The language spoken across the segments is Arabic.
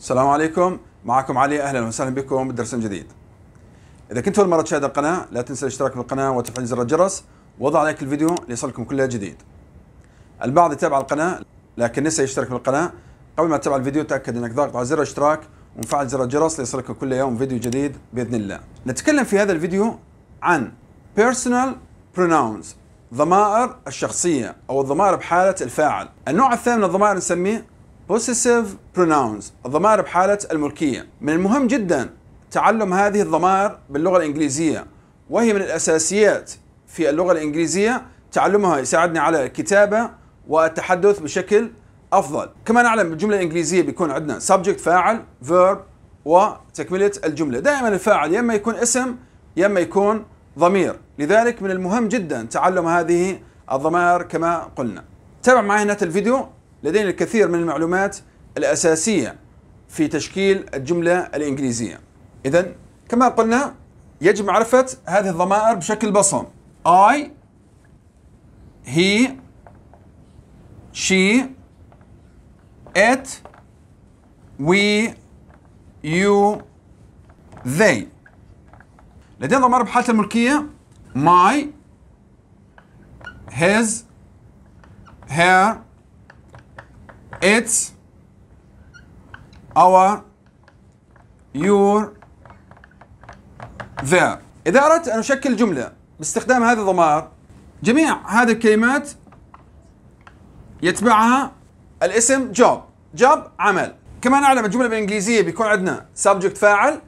السلام عليكم معكم علي اهلا وسهلا بكم بدرس جديد اذا كنت اول مره تشاهد القناه لا تنسى الاشتراك بالقناه وتفعيل زر الجرس وضع لايك الفيديو ليصلكم كل جديد البعض يتابع القناه لكن نسى يشترك بالقناه قبل ما تتابع الفيديو تاكد انك ضاغط على زر الاشتراك ومفعل زر الجرس ليصلكم كل يوم فيديو جديد باذن الله نتكلم في هذا الفيديو عن personal pronouns ضمائر الشخصيه او الضمائر بحاله الفاعل النوع الثاني من الضمائر نسميه possessive pronouns الضمائر بحالة الملكية من المهم جدا تعلم هذه الضمائر باللغة الإنجليزية وهي من الأساسيات في اللغة الإنجليزية تعلمها يساعدني على الكتابة والتحدث بشكل أفضل كما نعلم بالجملة الإنجليزية بيكون عندنا subject فاعل verb وتكملة الجملة دائما الفاعل يما يكون اسم يما يكون ضمير لذلك من المهم جدا تعلم هذه الضمائر كما قلنا تابع معي هنا الفيديو لدينا الكثير من المعلومات الأساسية في تشكيل الجملة الإنجليزية إذا كما قلنا يجب معرفة هذه الضمائر بشكل بصم I he she it we you they لدينا ضمائر بحالة الملكية my his her It's our your there إذا أردت أن أشكل جملة باستخدام هذا الضمائر جميع هذه الكلمات يتبعها الاسم job job عمل كما نعلم الجملة بالإنجليزية بيكون عندنا subject فاعل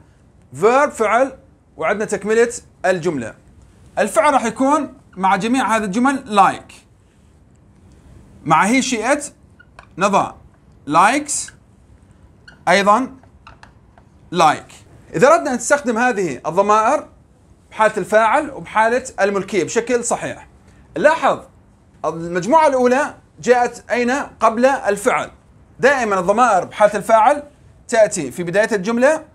verb فعل وعندنا تكملة الجملة الفعل راح يكون مع جميع هذه الجمل like مع هي شيئت نضع لايكس ايضا لايك اذا اردنا ان نستخدم هذه الضمائر بحاله الفاعل وبحاله الملكيه بشكل صحيح لاحظ المجموعه الاولى جاءت اين قبل الفعل دائما الضمائر بحاله الفاعل تاتي في بدايه الجمله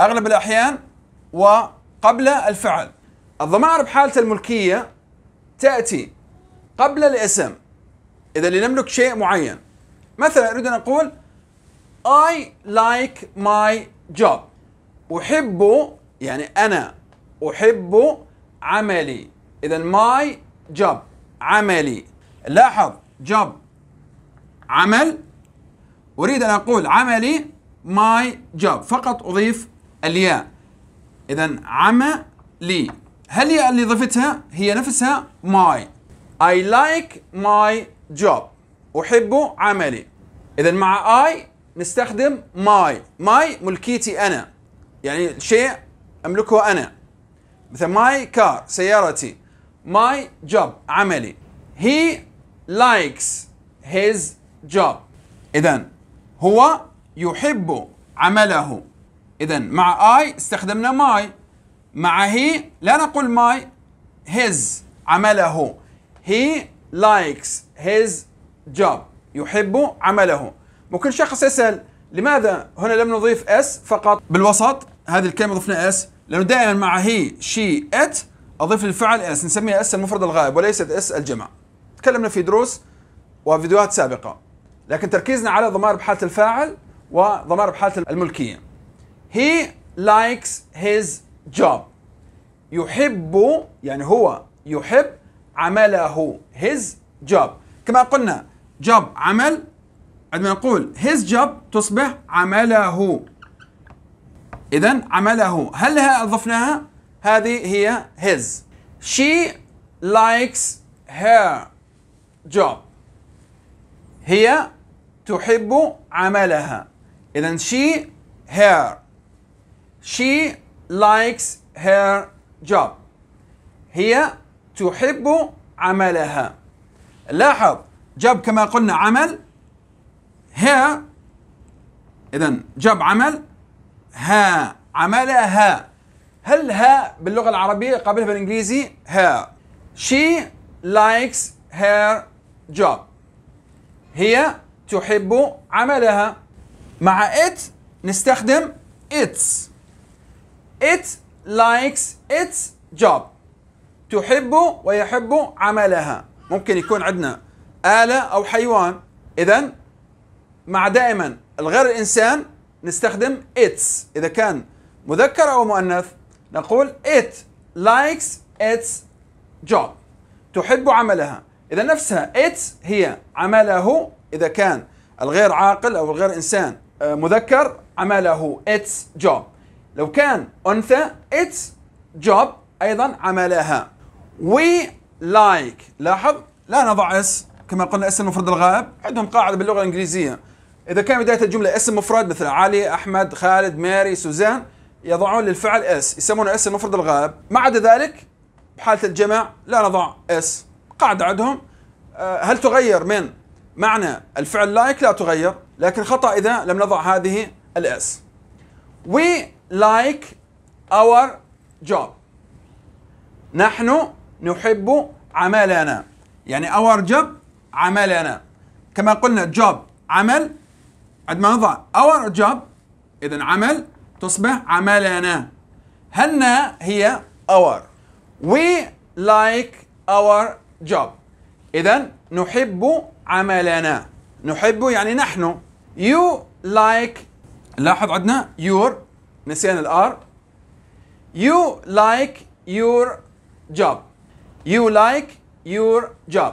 اغلب الاحيان وقبل الفعل الضمائر بحاله الملكيه تاتي قبل الاسم اذا لنملك شيء معين مثلا أريد أن أقول I like my job أحب يعني أنا أحب عملي إذا my job عملي لاحظ job عمل أريد أن أقول عملي my job فقط أضيف الياء إذا عملي هل الياء اللي ضفتها هي نفسها my I like my job أحب عملي اذا مع اي نستخدم ماي ماي ملكيتي انا يعني شيء املكه انا مثل ماي كار سيارتي ماي جوب عملي هي لايكس هيز جوب اذا هو يحب عمله اذا مع اي استخدمنا ماي مع هي لا نقول ماي هيز عمله هي لايكس هيز جوب يحب عمله ممكن شخص يسأل لماذا هنا لم نضيف اس فقط بالوسط هذه الكلمة ضفنا اس لأنه دائما مع هي شي ات أضيف للفعل اس نسميها اس المفرد الغائب وليست اس الجمع تكلمنا في دروس وفيديوهات سابقة لكن تركيزنا على ضمائر بحالة الفاعل وضمائر بحالة الملكية he likes his job يحب يعني هو يحب عمله his job كما قلنا job عمل عندما نقول his job تصبح عمله إذا عمله هل أضفناها؟ هذه هي his she likes her job هي تحب عملها إذا she her she likes her job هي تحب عملها لاحظ جاب كما قلنا عمل ها إذا جاب عمل ها عملها هل ها باللغة العربية قابلها بالإنجليزي ها she likes her job هي تحب عملها مع it نستخدم its it likes its job تحب ويحب عملها ممكن يكون عندنا آلة أو حيوان إذا مع دائما الغير الإنسان نستخدم its إذا كان مذكر أو مؤنث نقول it likes its job تحب عملها إذا نفسها it هي عمله إذا كان الغير عاقل أو الغير إنسان آه، مذكر عمله its job لو كان أنثى its job أيضا عملها we like لاحظ لا نضع اس كما قلنا اسم مفرد الغائب عندهم قاعده باللغه الانجليزيه اذا كان بدايه الجمله اسم مفرد مثل علي احمد خالد ماري سوزان يضعون للفعل اس يسمونه اسم مفرد الغائب ما عدا ذلك بحاله الجمع لا نضع اس قاعده عندهم آه، هل تغير من معنى الفعل لايك لا تغير لكن خطا اذا لم نضع هذه الاس وي لايك اور جوب نحن نحب عملنا يعني اور جوب عملنا كما قلنا job عمل عندما نضع our job إذا عمل تصبح عملنا هنا هي our we like our job إذا نحب عملنا نحب يعني نحن يو لايك لاحظ عندنا your نسينا الار يو لايك يور جوب يو لايك يور جوب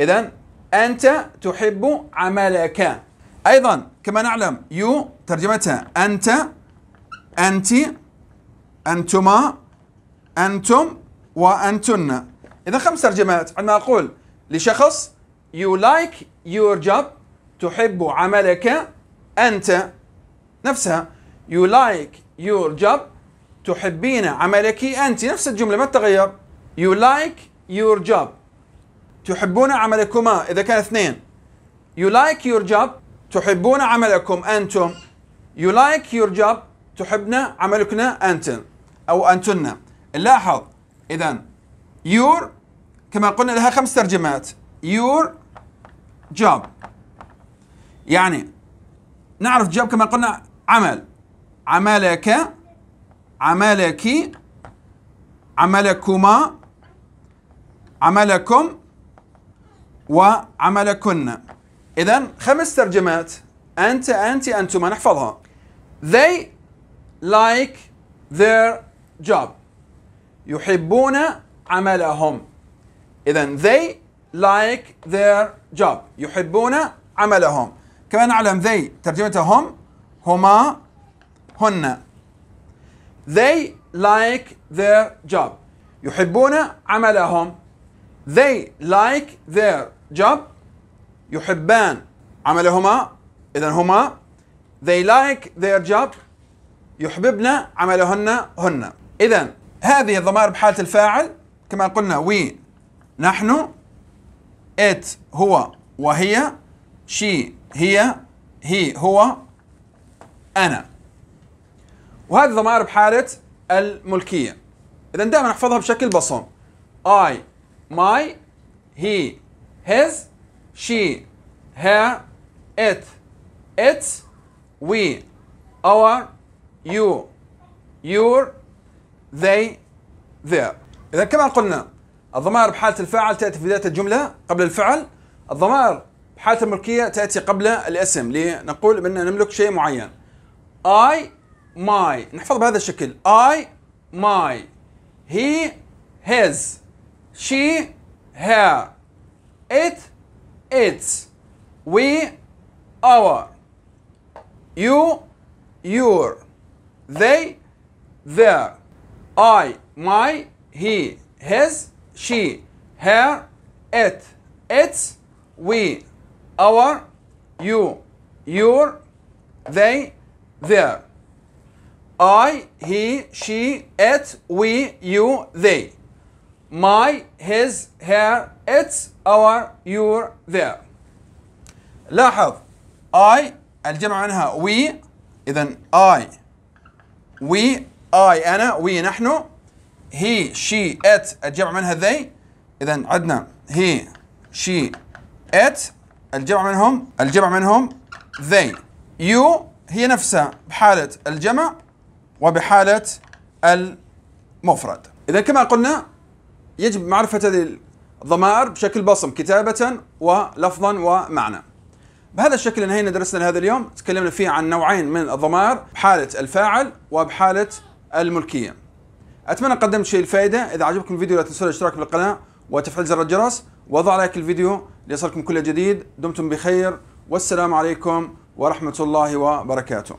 إذا أنت تحب عملك أيضا كما نعلم يو ترجمتها أنت أنت أنتما أنتم وأنتن إذا خمس ترجمات عندما أقول لشخص you like your job تحب عملك أنت نفسها you like your job تحبين عملك أنت نفس الجملة ما تغير you like your job تحبون عملكما إذا كان اثنين You like your job تحبون عملكم أنتم You like your job تحبنا عملكنا انتن أو أنتن لاحظ إذا your كما قلنا لها خمس ترجمات your job يعني نعرف job كما قلنا عمل عملك عملك عملكما عملكم وعملكن إذا خمس ترجمات أنت أنت أنتما نحفظها They like their job يحبون عملهم إذا they like their job يحبون عملهم كما نعلم they ترجمتهم هما هن they like their job يحبون عملهم they like their job يحبان عملهما إذا هما they like their job يحببن عملهن هن إذا هذه الضمائر بحالة الفاعل كما قلنا we نحن it هو وهي she هي هي هو أنا وهذه الضمائر بحالة الملكية إذا دائما احفظها بشكل بصم I my he his she her it its we our you your they their إذا كما قلنا الضمائر بحالة الفاعل تأتي في بداية الجملة قبل الفعل الضمائر بحالة الملكية تأتي قبل الاسم لنقول بأننا نملك شيء معين I my نحفظ بهذا الشكل I my he his she her It, its. We, our. You, your. They, their. I, my, he, his, she, her, it, its, we, our, you, your, they, their. I, he, she, it, we, you, they. my his her its our your their لاحظ I الجمع عنها we إذا I we I أنا we نحن he she it الجمع منها they إذا عندنا he she it الجمع منهم الجمع منهم they you هي نفسها بحالة الجمع وبحالة المفرد إذا كما قلنا يجب معرفة هذه الضمائر بشكل بصم كتابة ولفظا ومعنى بهذا الشكل انهينا درسنا لهذا اليوم تكلمنا فيه عن نوعين من الضمائر بحالة الفاعل وبحالة الملكية أتمنى قدمت شيء الفائدة إذا عجبكم الفيديو لا تنسوا الاشتراك بالقناة وتفعيل زر الجرس وضع لايك الفيديو ليصلكم كل جديد دمتم بخير والسلام عليكم ورحمة الله وبركاته